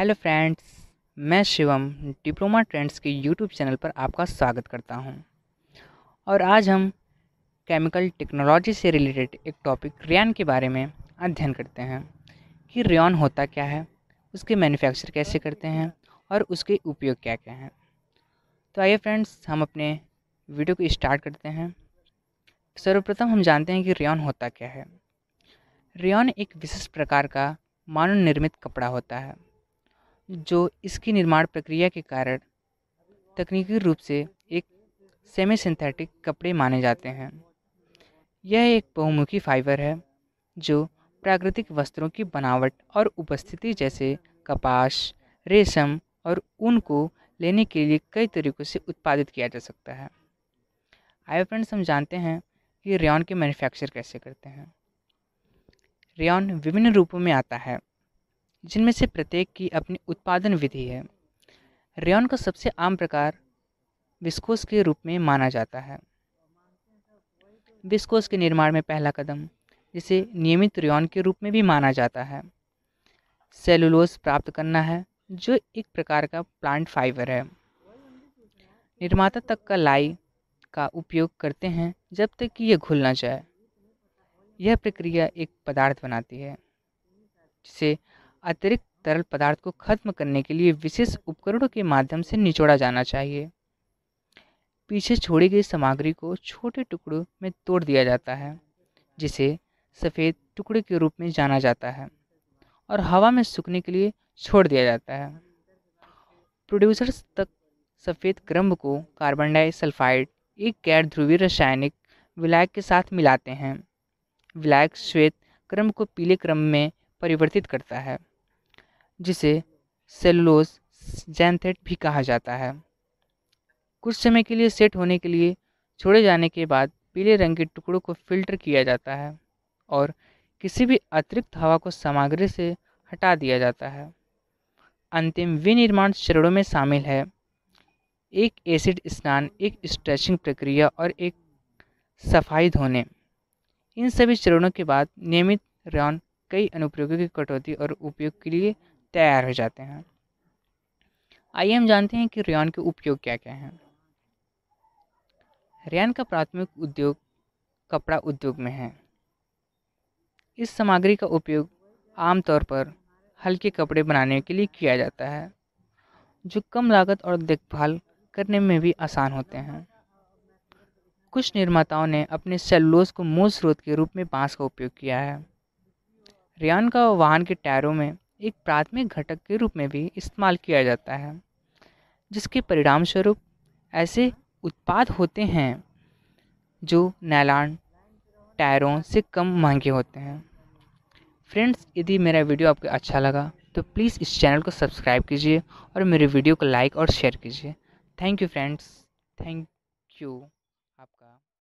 hello friends मैं Shivam diploma trends के YouTube channel पर आपका स्वागत करता हूं और आज हम केमिकल टेक्नोलॉजी से रिलेटेड एक टॉपिक रियान के बारे में अध्ययन करते हैं कि रियान होता क्या है उसके मैन्युफैक्चर कैसे करते हैं और उसके उपयोग क्या क्या हैं तो आइए फ्रेंड्स हम अपने वीडियो को स्टार्ट करते हैं सर्वप्रथम हम जानते हैं कि रियान होता क्या है रियान एक विशेष प्रकार का मानव निर्मित कपड़ा होता है जो इसकी निर्माण प्रक्रिया के कारण तकनीकी रूप से एक सेमी सिंथेटिक कपड़े माने जाते हैं यह एक बहुमुखी फाइबर है जो प्राकृतिक वस्त्रों की बनावट और उपस्थिति जैसे कपास रेशम और ऊन को लेने के लिए कई तरीक़ों से उत्पादित किया जा सकता है आई फ्रेंड्स हम जानते हैं कि रेन के मैन्युफैक्चर कैसे करते हैं रेन विभिन्न रूपों में आता है जिनमें से प्रत्येक की अपनी उत्पादन विधि है रेयन का सबसे आम प्रकार विस्कोस के रूप में माना जाता है विस्कोस के निर्माण में पहला कदम जिसे नियमित रेयन के रूप में भी माना जाता है सेलुलोज प्राप्त करना है जो एक प्रकार का प्लांट फाइबर है निर्माता तक का लाई का उपयोग करते हैं जब तक कि यह घुल ना जाए यह प्रक्रिया एक पदार्थ बनाती है जिसे अतिरिक्त तरल पदार्थ को खत्म करने के लिए विशेष उपकरणों के माध्यम से निचोड़ा जाना चाहिए पीछे छोड़ी गई सामग्री को छोटे टुकड़ों में तोड़ दिया जाता है जिसे सफ़ेद टुकड़े के रूप में जाना जाता है और हवा में सूखने के लिए छोड़ दिया जाता है प्रोड्यूसर्स तक सफ़ेद क्रम्भ को कार्बन डाइसल्फाइड एक गैर ध्रुवीय रासायनिक विलायक के साथ मिलाते हैं विलायक श्वेत क्रम को पीले क्रम में परिवर्तित करता है जिसे सेलुलोज जैनथेट भी कहा जाता है कुछ समय के लिए सेट होने के लिए छोड़े जाने के बाद पीले रंग के टुकड़ों को फिल्टर किया जाता है और किसी भी अतिरिक्त हवा को सामग्री से हटा दिया जाता है अंतिम विनिर्माण चरणों में शामिल है एक एसिड स्नान एक स्ट्रेचिंग प्रक्रिया और एक सफाई धोने इन सभी चरणों के बाद नियमित रौन कई अनुप्रयोगों की कटौती और उपयोग के लिए तैयार हो जाते हैं आइए हम जानते हैं कि रियान के उपयोग क्या क्या हैं रियान का प्राथमिक उद्योग कपड़ा उद्योग में है इस सामग्री का उपयोग आमतौर पर हल्के कपड़े बनाने के लिए किया जाता है जो कम लागत और देखभाल करने में भी आसान होते हैं कुछ निर्माताओं ने अपने सेलुलोज को मूल स्रोत के रूप में बांस का उपयोग किया है रियान का वाहन के टायरों में एक प्राथमिक घटक के रूप में भी इस्तेमाल किया जाता है जिसके परिणामस्वरूप ऐसे उत्पाद होते हैं जो नैलान टायरों से कम महंगे होते हैं फ्रेंड्स यदि मेरा वीडियो आपको अच्छा लगा तो प्लीज़ इस चैनल को सब्सक्राइब कीजिए और मेरे वीडियो को लाइक और शेयर कीजिए thank you friends thank you